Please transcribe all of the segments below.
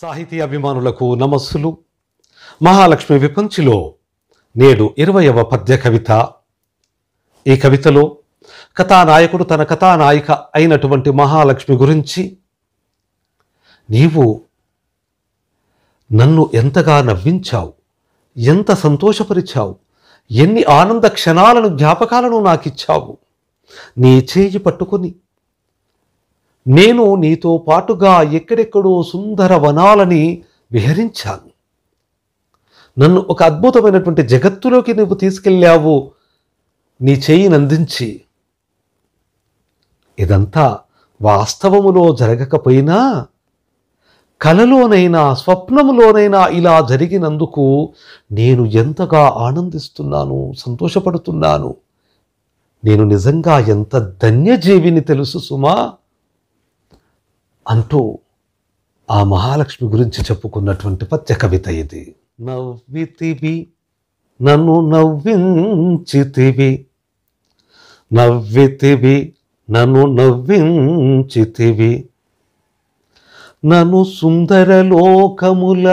సాహితీ అభిమానులకు నమస్సులు మహాలక్ష్మి విపంచిలో నేడు ఇరవయవ పద్య కవిత ఈ కవితలో కథానాయకుడు తన కథానాయిక అయినటువంటి మహాలక్ష్మి గురించి నీవు నన్ను ఎంతగా నవ్వించావు ఎంత సంతోషపరిచావు ఎన్ని ఆనంద క్షణాలను జ్ఞాపకాలను నాకిచ్చావు నీ చేయి పట్టుకుని నేను నీతో పాటుగా ఎక్కడెక్కడో సుందర వనాలని విహరించాను నన్ను ఒక అద్భుతమైనటువంటి జగత్తులోకి నువ్వు తీసుకెళ్ళావు నీ చేయిని అందించి ఇదంతా వాస్తవములో జరగకపోయినా కలలోనైనా స్వప్నములోనైనా ఇలా జరిగినందుకు నేను ఎంతగా ఆనందిస్తున్నాను సంతోషపడుతున్నాను నేను నిజంగా ఎంత ధన్యజీవిని తెలుసు సుమా అంటూ ఆ మహాలక్ష్మి గురించి చెప్పుకున్నటువంటి పద్య కవిత ఇది నవ్వితివి నన్ను నవ్వించితివి నవ్వితివి నన్ను నవ్వించితివి నన్ను సుందర లోకముల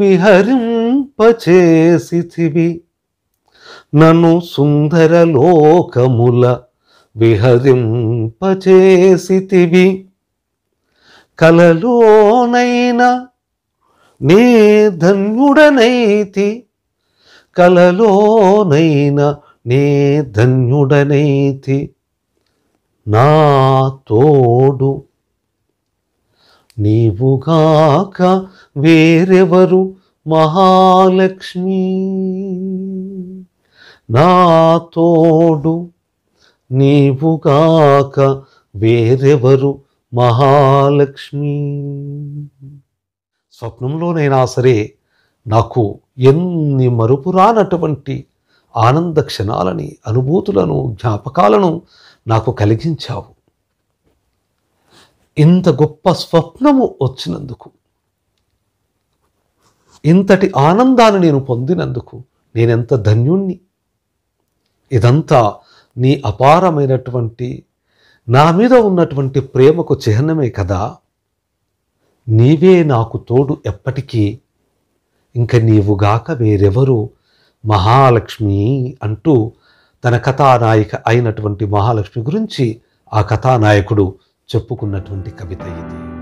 విహరింపచేసితివి నన్ను సుందర లోకముల విహరింపచేసితివి కలలోనైనా నే ధన్యుడనైతి కలలోనైనా నే ధన్యుడనైతి నా తోడు నీవుగాక వేరెవరు మహాలక్ష్మి నా తోడు నీవుగాక వేరెవరు మహాలక్ష్మి స్వప్నంలోనైనా సరే నాకు ఎన్ని మరుపురానటువంటి ఆనంద క్షణాలని అనుభూతులను జ్ఞాపకాలను నాకు కలిగించావు ఇంత గొప్ప స్వప్నము వచ్చినందుకు ఇంతటి ఆనందాన్ని నేను పొందినందుకు నేనెంత ధన్యుణ్ణి ఇదంతా నీ అపారమైనటువంటి నా మీద ఉన్నటువంటి ప్రేమకు చిహ్నమే కదా నీవే నాకు తోడు ఎప్పటికీ ఇంక నీవుగాక వేరెవరు మహాలక్ష్మి అంటూ తన కథానాయిక అయినటువంటి మహాలక్ష్మి గురించి ఆ కథానాయకుడు చెప్పుకున్నటువంటి కవిత ఇది